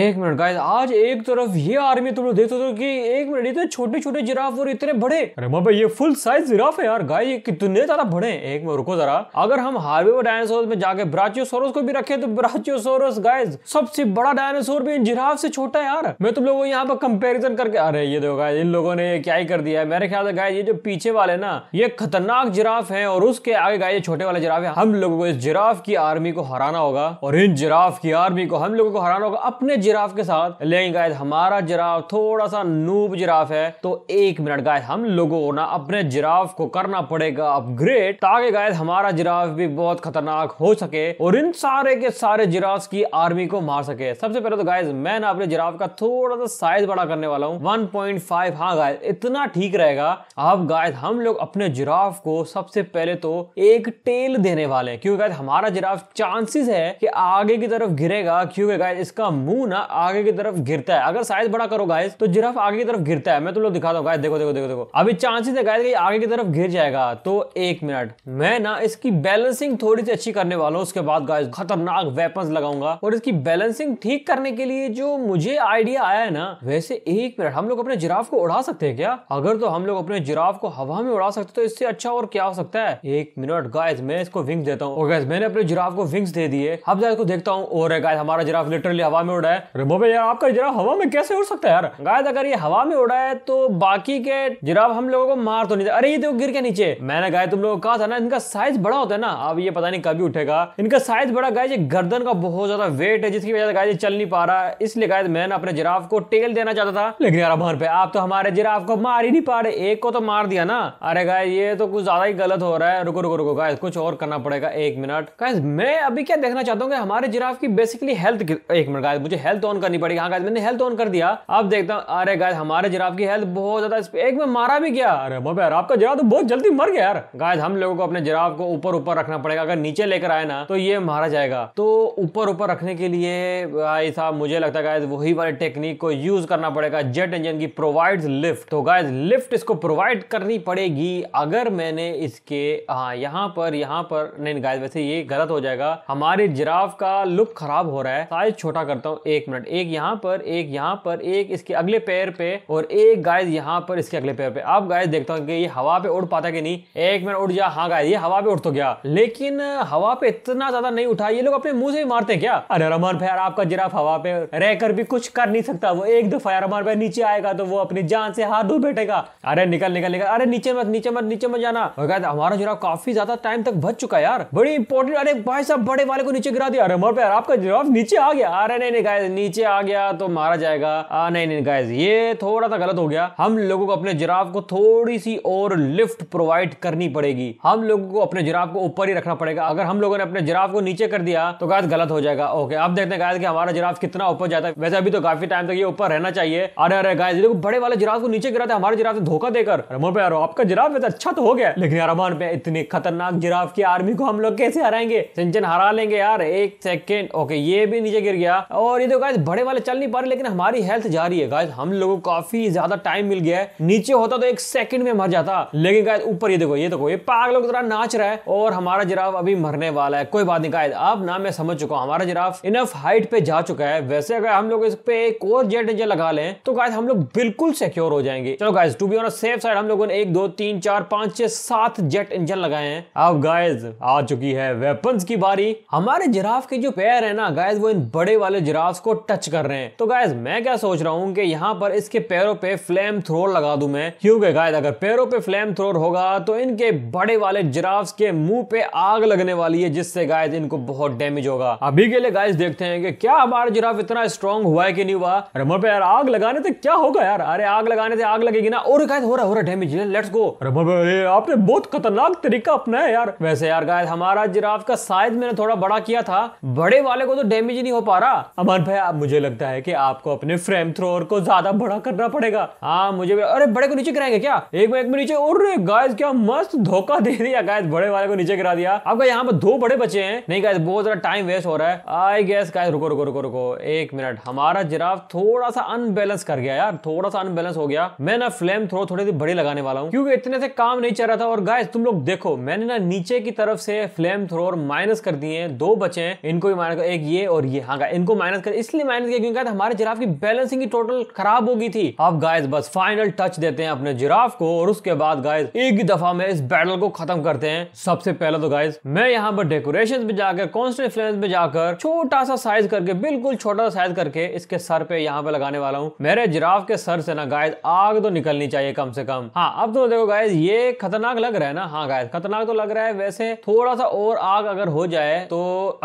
एक minute guys आज एक तरफ ये आर्मी तुम लोग देख सकते हो कि एक मिनट इतने छोटे छोटे जिराफ और इतने बड़े अरे बाबा ये फुल साइज जिराफ है यार गाय ये कितने ज्यादा बड़े हैं एक मिनट रुको जरा अगर हम हार्वे और डायनासोर में जाके ब्राचियोसोरस को भी रखें तो ब्राचियोसोरस गाइस सबसे बड़ा डायनासोर भी इन जिराफ से छोटा है यार मैं तुम लोग को यहाँ पर कंपेरिजन करके अरे ये देखो गाय इन लोगों ने क्या ही कर दिया है मेरे ख्याल से गाय ये जो पीछे वाले ना ये खतरनाक जिराफ है और उसके आगे गाय ये छोटे वाले जिराफ है हम लोगों को इस जिराफ की आर्मी को हराना होगा और इन जिराफ की आर्मी को हम लोगों को हराना होगा अपने जिराफ के साथ लेकिन गाय हमारा जिराफ थोड़ा सा नूब जिराफ है तो एक मिनट गाय हम लोगों को ना अपने जिराफ को करना पड़ेगा अपग्रेड ताकि गाय हमारा जिराफ भी बहुत खतरनाक हो सके और इन सारे के सारे जिराफ की आर्मी को मार सके सबसे पहले तो गाय मैं ना अपने जिराफ का थोड़ा सा साइज बड़ा करने वाला हूँ वन पॉइंट फाइव हाँ गाय इतना ठीक रहेगा अब गाय हम लोग अपने जिराफ को सबसे पहले तो एक टेल देने वाले क्योंकि गायद हमारा जिराफ चांसेस है कि आगे की तरफ गिरेगा क्योंकि गाय इसका मुंह ना आगे की तरफ गिरता है अगर साइज बड़ा करो गाइस तो जिराफ आगे की तरफ गिरता है मैं तुम तो लोग दिखाता हूँ गाइस देखो देखो देखो देखो अभी चांसेस है गाइस कि आगे की तरफ गिर जाएगा तो एक मिनट मैं ना इसकी बैलेंसिंग थोड़ी सी अच्छी करने वाला हूँ उसके बाद गाइस खतरनाक वेपन लगाऊंगा और इसकी बैलेंसिंग ठीक करने के लिए जो मुझे आइडिया आया है ना वैसे एक मिनट हम लोग अपने जिराफ को उड़ा सकते हैं क्या अगर तो हम लोग अपने जिराफ को हवा में उड़ा सकते तो इससे अच्छा और क्या हो सकता है एक मिनट गाइस मैं इसको विंग्स देता हूँ मैंने अपने जिराफ को विंग्स दे दिए अब जाकर देखता हूँ और गाय हमारा जिराफ लिटरली हवा में उड़ा है है यार आपका जिराफ हवा में कैसे उड़ सकता है यार गायद अगर ये हवा में उड़ा है तो बाकी के जिराफ हम लोगों को मार तो नहीं अरे ये देखो गिर के नीचे मैंने गाय तुम लोगों को कहा था ना इनका साइज बड़ा होता है ना अब ये पता नहीं कभी उठेगा इनका साइज बड़ा गाय ये गर्दन का बहुत ज्यादा वेट है जिसकी वजह से गाय चल नहीं पा रहा है इसलिए गाय मैंने अपने जिराफ को टेल देना चाहता था लेकिन यार भर पे आप तो हमारे जिराफ को मार ही नहीं पा रहे एक को तो मार दिया ना अरे गाय ये तो कुछ ज्यादा ही गलत हो रहा है रुको रुको रुको गाय कुछ और करना पड़ेगा एक मिनट गाय मैं अभी क्या देखना चाहता हूँ हमारे जिराफ की बेसिकली हेल्थ एक मिनट गाय मुझे हेल्थ हेल्थ ऑन करनी पड़ेगी हाँ गाइज मैंने हेल्थ ऑन कर दिया अब देखता हूँ अरे गाय हमारे जिराफ की हेल्थ बहुत ज्यादा एक में मारा भी गया अरे मब यार आपका जिराफ तो बहुत जल्दी मर गया यार गाय हम लोगों को अपने जिराफ को ऊपर ऊपर रखना पड़ेगा अगर नीचे लेकर आए ना तो ये मारा जाएगा तो ऊपर ऊपर रखने के लिए भाई साहब मुझे लगता है गाइज वही वाले टेक्निक को यूज करना पड़ेगा जेट इंजन की प्रोवाइड लिफ्ट तो गाय लिफ्ट इसको प्रोवाइड करनी पड़ेगी अगर मैंने इसके हाँ यहाँ पर यहाँ पर नहीं गाय वैसे ये गलत हो जाएगा हमारे जिराफ का लुक खराब हो रहा है साइज छोटा करता हूँ एक मिनट एक यहाँ पर एक यहाँ पर एक इसके अगले पैर पे और एक गाय यहाँ पर इसके अगले पैर पे आप गाय देखता हूँ कि ये हवा पे उड़ पाता कि नहीं एक मिनट उड़ जा हाँ गाय ये हवा पे उड़ तो गया लेकिन हवा पे इतना ज्यादा नहीं उठा ये लोग अपने मुंह से ही मारते हैं क्या अरे रमान भाई आपका जिराफ हवा पे रहकर भी कुछ कर नहीं सकता वो एक दफा रमान भाई नीचे आएगा तो वो अपनी जान से हाथ धो बैठेगा अरे निकल निकल निकल अरे नीचे मत नीचे मत नीचे मत जाना और हमारा जिराफ काफी ज्यादा टाइम तक बच चुका यार बड़ी इंपॉर्टेंट अरे भाई साहब बड़े वाले को नीचे गिरा दिया अरे रमान भाई आपका जिराफ नीचे आ गया अरे नहीं नहीं नीचे आ गया तो मारा जाएगा आ, नहीं नहीं गाइज ये थोड़ा सा गलत हो गया हम लोगों को अपने जिराफ को थोड़ी सी और लिफ्ट प्रोवाइड करनी पड़ेगी हम लोगों को अपने जिराफ को ऊपर ही रखना पड़ेगा अगर हम लोगों ने अपने जिराफ को नीचे कर दिया तो गायद गलत हो जाएगा ओके अब देखते हैं गायद कि हमारा जिराफ कितना ऊपर जाता है वैसे अभी तो काफी टाइम तक ये ऊपर रहना चाहिए अरे अरे गायद देखो बड़े वाले जिराफ को नीचे गिराते हमारे जिराफ से धोखा देकर रमन पे यार आपका जिराफ वैसे अच्छा तो हो गया लेकिन यार रमान पे इतने खतरनाक जिराफ की आर्मी को हम लोग कैसे हराएंगे सिंचन हरा लेंगे यार एक सेकेंड ओके ये भी नीचे गिर गया और ये हो गाइज बड़े वाले चल नहीं पा रहे लेकिन हमारी हेल्थ जा रही है गाइज हम लोगों को काफी ज्यादा टाइम मिल गया है नीचे होता तो एक सेकंड में मर जाता लेकिन गाय ऊपर ये देखो ये देखो ये पागलों की तरह नाच रहा है और हमारा जिराफ अभी मरने वाला है कोई बात नहीं गाइज अब ना मैं समझ चुका हूँ हमारा जिराफ इनफ हाइट पे जा चुका है वैसे अगर हम लोग इस पे एक और जेट इंजन लगा लें तो गाय हम लोग बिल्कुल सिक्योर हो जाएंगे चलो guys to be on safe side हम लोगों ने एक दो तीन चार पांच छह सात जेट इंजन लगाए हैं अब गाइज आ चुकी है वेपन्स की बारी हमारे जिराफ के जो पैर है ना गाइज वो इन बड़े वाले जिराफ को टच कर रहे हैं तो गायस मैं क्या सोच रहा हूँ कि यहाँ पर इसके पैरों पे फ्लेम थ्रोर लगा दू मैं क्योंकि गायज अगर पैरों पे फ्लेम थ्रोर होगा तो इनके बड़े वाले जिराफ के मुंह पे आग लगने वाली है जिससे गायज इनको बहुत डैमेज होगा अभी के लिए गायस देखते हैं कि क्या हमारा जिराफ इतना स्ट्रॉन्ग हुआ है कि नहीं हुआ रमर पे यार आग लगाने से क्या होगा यार अरे आग लगाने से आग लगेगी ना और गायज हो रहा हो रहा डैमेज लेट्स गो रमर आपने बहुत खतरनाक तरीका अपनाया यार वैसे यार गायज हमारा जिराफ का साइज मैंने थोड़ा बड़ा किया था बड़े वाले को तो डैमेज नहीं हो पा रहा अमन पे है अब मुझे लगता है कि आपको अपने फ्रेम थ्रोअर को ज्यादा बड़ा करना पड़ेगा हाँ मुझे भी अरे बड़े को नीचे गिराएंगे क्या एक में एक में नीचे और गाइस क्या मस्त धोखा दे दिया गाइस बड़े वाले को नीचे गिरा दिया आपका यहाँ पर दो बड़े बचे हैं नहीं गाइस बहुत ज्यादा टाइम वेस्ट हो रहा है आई गैस गाइस रुको रुको रुको रुको एक मिनट हमारा जिराफ थोड़ा सा अनबैलेंस कर गया यार थोड़ा सा अनबैलेंस हो गया मैं ना फ्लेम थ्रो थोड़ी सी बड़ी लगाने वाला हूँ क्योंकि इतने से काम नहीं चल रहा था और गाइस तुम लोग देखो मैंने ना नीचे की तरफ से फ्लेम थ्रोर माइनस कर दिए दो बचे हैं इनको भी माइनस एक ये और ये हाँ इनको माइनस कर इसलिए माइनस किया क्योंकि हमारे जिराफ की बैलेंसिंग की टोटल खराब हो गई थी अब गाइस बस फाइनल टच देते हैं अपने जिराफ को और उसके बाद गाइस एक ही दफा में इस बैटल को खत्म करते हैं सबसे पहले तो गाइस मैं यहाँ पर डेकोरेशन में जाकर कॉन्स्टेंट फ्लेम में जाकर छोटा सा साइज करके बिल्कुल छोटा सा साइज करके इसके सर पे यहाँ पे लगाने वाला हूँ मेरे जिराफ के सर से ना गायद आग तो निकलनी चाहिए कम से कम हाँ अब तो देखो गायद ये खतरनाक लग रहा है ना हाँ गायद खतरनाक तो लग रहा है वैसे थोड़ा सा और आग अगर हो जाए तो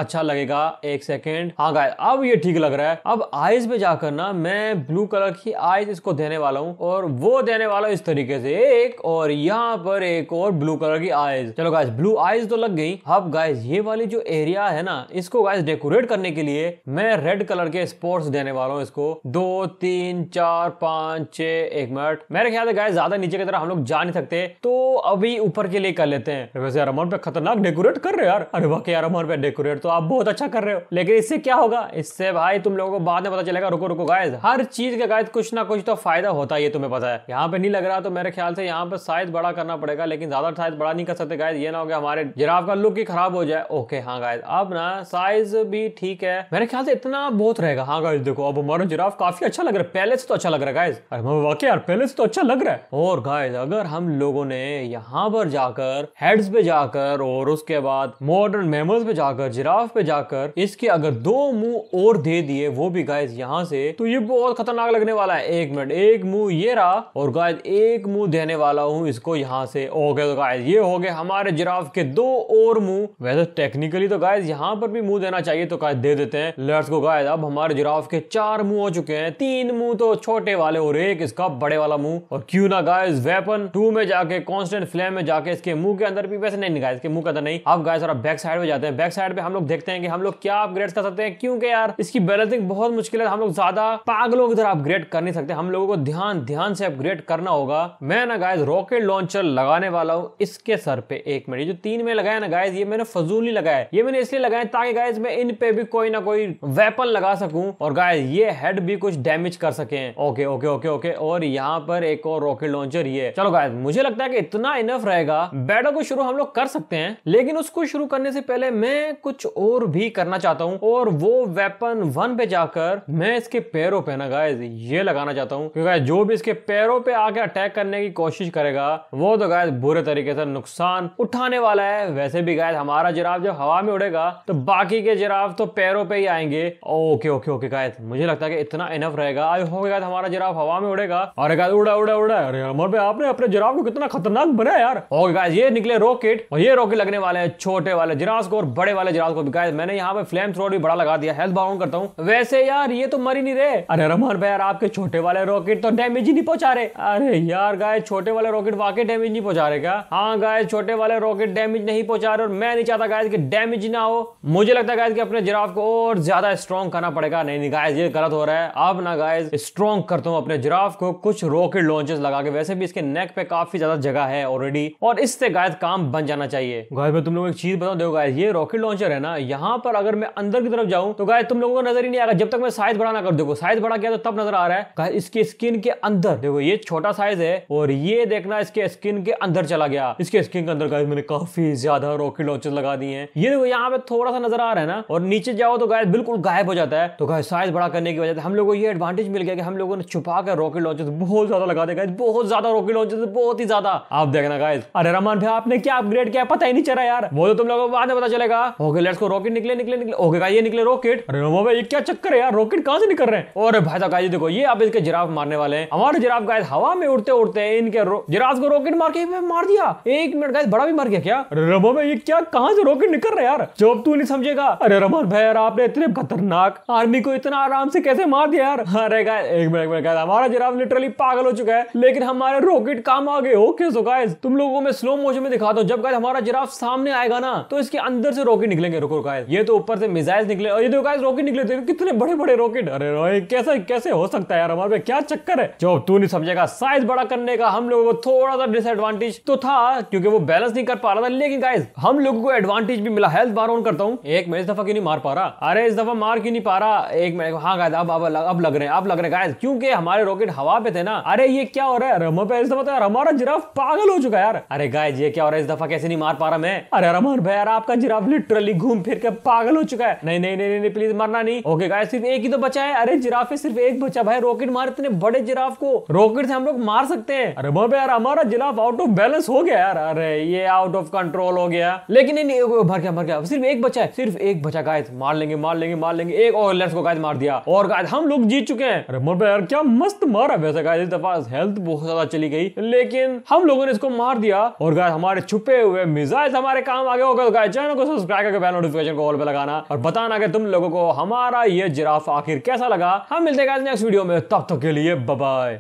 अच्छा लगेगा एक सेकेंड हाँ गायद अब ये ठीक लग लग रहा है अब आइज पे जाकर ना मैं ब्लू कलर की आइज इसको देने वाला हूँ और वो देने वाला इस तरीके से एक और यहाँ पर एक और ब्लू कलर की आइज चलो गाइज ब्लू आइज तो लग गई अब गाइज ये वाली जो एरिया है ना इसको गाइज डेकोरेट करने के लिए मैं रेड कलर के स्पॉट्स देने वाला हूँ इसको दो तीन चार पांच छ एक मिनट मेरे ख्याल से गाइज ज्यादा नीचे की तरह हम लोग जा नहीं सकते तो अभी ऊपर के लिए कर लेते हैं वैसे यार अमन पे खतरनाक डेकोरेट कर रहे हो यार अरे वाकई यार अमन पे डेकोरेट तो आप बहुत अच्छा कर रहे हो लेकिन इससे क्या होगा इससे भाई तुम लोगों को बाद में पता चलेगा रुको रुको गायज हर चीज का गायज कुछ ना कुछ तो फायदा होता है ये तुम्हें पता है यहाँ पे नहीं लग रहा तो मेरे ख्याल से यहाँ पे साइज बड़ा करना पड़ेगा लेकिन ज्यादा साइज बड़ा नहीं कर सकते गायज ये ना हो गया हमारे जिराफ का लुक ही खराब हो जाए ओके हाँ गायज अब ना साइज भी ठीक है मेरे ख्याल से इतना बहुत रहेगा हाँ गाइज देखो अब हमारा जिराफ काफी अच्छा लग रहा है पहले से तो अच्छा लग रहा है गाइज वाकई यार पहले से तो अच्छा लग रहा है और गाइज अगर हम लोगों ने यहाँ पर जाकर हेड्स पे जाकर और उसके बाद मॉडर्न मेमल्स पे जाकर जिराफ पे जाकर इसके अगर दो मुंह और दे दिए दिए वो भी गाइज यहाँ से तो ये बहुत खतरनाक लगने वाला है एक मिनट एक मुंह ये रहा और गाइज एक मुंह देने वाला हूँ इसको यहाँ से ओके तो गाइज ये हो गए हमारे जिराफ के दो और मुंह वैसे टेक्निकली तो गाइज यहाँ पर भी मुंह देना चाहिए तो गाय दे देते हैं लेट्स को गाय अब हमारे जिराफ के चार मुंह हो चुके हैं तीन मुंह तो छोटे वाले और एक इसका बड़े वाला मुंह और क्यों ना गाइज वेपन टू में जाके कॉन्स्टेंट फ्लेम में जाके इसके मुंह के अंदर भी वैसे नहीं गाइज इसके मुंह के अंदर नहीं अब गाय बैक साइड में जाते हैं बैक साइड पे हम लोग देखते हैं कि हम लोग क्या अपग्रेड कर सकते हैं क्योंकि यार इसकी बैलेंसिंग बहुत मुश्किल है हम लोग ज्यादा पागलों की तरह अपग्रेड कर नहीं सकते हम लोगों को ध्यान ध्यान से अपग्रेड करना होगा मैं ना गाइज रॉकेट लॉन्चर लगाने वाला हूँ इसके सर पे एक मिनट जो तीन में लगाया ना गायज ये मैंने फजूल ही लगाया ये मैंने इसलिए लगाया ताकि गायज मैं इन पे भी कोई ना कोई वेपन लगा सकू और गाइज ये हेड भी कुछ डैमेज कर सके ओके ओके ओके ओके और यहाँ पर एक और रॉकेट लॉन्चर ये चलो गाइज मुझे लगता है कि इतना इनफ रहेगा बैटल को शुरू हम लोग कर सकते हैं लेकिन उसको शुरू करने से पहले मैं कुछ और भी करना चाहता हूँ और वो वेपन वन पे जाकर मैं इसके पैरों पे ना गाइज ये लगाना चाहता हूँ क्योंकि जो भी इसके पैरों पे आके अटैक करने की कोशिश करेगा वो तो गाय बुरे तरीके से नुकसान उठाने वाला है वैसे भी गाय हमारा जिराफ जब हवा में उड़ेगा तो बाकी के जिराफ तो पैरों पे ही आएंगे ओके ओके ओके गाय मुझे लगता है कि इतना इनफ रहेगा आई हो गया हमारा जिराफ हवा में उड़ेगा और गाय उड़ा उड़ा उड़ा अरे अमर भाई आपने अपने जिराफ को कितना खतरनाक बनाया यार ओके गाय ये निकले रॉकेट और ये रॉकेट लगने वाले हैं छोटे वाले जिराज को और बड़े वाले जिराज को भी गाय मैंने यहाँ पे फ्लेम थ्रोड भी बड़ा लगा दिया हेल्थ बाउंड करता हूँ वैसे यार ये तो मर ही नहीं रहे अरे रमन भाई यार आपके छोटे वाले रॉकेट तो डैमेज ही नहीं पहुंचा रहे अरे यार गाय छोटे वाले रॉकेट वाकई डैमेज नहीं पहुंचा रहे क्या हाँ गाय छोटे वाले रॉकेट डैमेज नहीं पहुंचा रहे और मैं नहीं चाहता गाय डैमेज ना हो मुझे लगता है गाय की अपने जिराफ को और ज्यादा स्ट्रॉन्ग करना पड़ेगा नहीं नहीं गाय ये गलत हो रहा है अब ना गाय स्ट्रॉन्ग करता हूँ अपने जिराफ को कुछ रॉकेट लॉन्चेस लगा के वैसे भी इसके नेक पे काफी ज्यादा जगह है ऑलरेडी और इससे गाय काम बन जाना चाहिए गाय मैं तुम लोग एक चीज बताओ देखो गाय ये रॉकेट लॉन्चर है ना यहाँ पर अगर मैं अंदर की तरफ जाऊँ तो गाय तुम लोगों को नजर नजर ही नहीं आएगा जब तक मैं साइज बड़ा ना कर देखो साइज बड़ा किया तो तब नजर आ रहा है इसकी स्किन के अंदर देखो ये छोटा साइज है और ये देखना इसके स्किन के अंदर चला गया इसके स्किन के अंदर गाय मैंने काफी ज्यादा रॉकेट लॉन्चर लगा दिए हैं ये देखो यहाँ पे थोड़ा सा नजर आ रहा है ना और नीचे जाओ तो गाय बिल्कुल गायब हो जाता है तो गाय साइज बड़ा करने की वजह से हम लोगों को ये एडवांटेज मिल गया कि हम लोगों ने छुपा कर रॉकेट लॉन्चर बहुत ज्यादा लगा दे दिया बहुत ज्यादा रॉकेट लॉन्चर बहुत ही ज्यादा आप देखना गाय अरे रमान भाई आपने क्या अपग्रेड किया पता ही नहीं चला यार वो तो तुम लोगों को बाद में पता चलेगा ओके लेट्स को रॉकेट निकले निकले निकले ओके गाइस ये निकले रॉकेट अरे रमा भाई क्या चक्कर है यार रॉकेट कहाँ से निकल रहे हैं और भाई साहब देखो ये आप इसके जिराफ मारने वाले हैं हमारे जिराफ गाय हवा में उड़ते उड़ते हैं इनके जिराफ को रॉकेट मार के मार दिया एक मिनट गाय बड़ा भी मार गया क्या रमो में ये क्या कहाँ से रॉकेट निकल रहे यार जब तू नहीं समझेगा अरे रमन भाई आपने इतने खतरनाक आर्मी को इतना आराम से कैसे मार दिया यार अरे गाय एक मिनट एक मिनट गाय हमारा जिराफ लिटरली पागल हो चुका है लेकिन हमारे रॉकेट काम आ गए ओके सो गाय तुम लोगों को मैं स्लो मोशन में दिखाता हूँ जब गाय हमारा जिराफ सामने आएगा ना तो इसके अंदर से रॉकेट निकलेंगे रुको गाय ये तो ऊपर से मिसाइल निकले और ये देखो गाय रॉकेट निकले हो कितने बड़े बड़े रॉकेट अरे रोहे कैसे कैसे हो सकता है यार हमारे क्या चक्कर है जो तू नहीं समझेगा साइज बड़ा करने का हम लोगों को थोड़ा सा डिसएडवांटेज तो था क्योंकि वो बैलेंस नहीं कर पा रहा था लेकिन गाइज हम लोगों को एडवांटेज भी मिला हेल्थ बार ऑन करता हूँ एक मैं इस दफा क्यों नहीं मार पा रहा अरे इस दफा मार क्यों नहीं पा रहा एक मैं हाँ गाय अब अब लग, रहे हैं अब लग रहे गाय क्योंकि हमारे रॉकेट हवा पे थे ना अरे ये क्या हो रहा है पे इस दफा तो यार हमारा जिराफ पागल हो चुका है यार अरे गाय ये क्या हो रहा है इस दफा कैसे नहीं मार पा रहा मैं अरे रमन भाई यार आपका जिराफ लिटरली घूम फिर के पागल हो चुका है नहीं नहीं नहीं नहीं प्लीज मरना नहीं ओके गाइस सिर्फ एक ही तो बचा है अरे जिराफे सिर्फ एक बचा भाई रॉकेट मार इतने बड़े जिराफ को रॉकेट से हम लोग मार सकते हैं अरे बाबे यार हमारा जिराफ आउट ऑफ बैलेंस हो गया यार अरे ये आउट ऑफ कंट्रोल हो गया लेकिन नहीं भर गया भर गया सिर्फ एक बचा है सिर्फ एक बचा गाइस मार लेंगे मार लेंगे मार लेंगे एक और लेट्स गो गाइस मार दिया और गाइस हम लोग जीत चुके हैं अरे बाबे यार क्या मस्त मारा वैसे गाइस इस दफा हेल्थ बहुत ज्यादा चली गई लेकिन हम लोगों ने इसको मार दिया और गाइस हमारे छुपे हुए मिजाइल हमारे काम आगे हो गए गाइस चैनल को सब्सक्राइब करके बेल नोटिफिकेशन को ऑल पे लगाना और बताना कि तुम लोगों को हमारा ये जिराफ आखिर कैसा लगा हम मिलते हैं नेक्स्ट वीडियो में तब तक के लिए बाय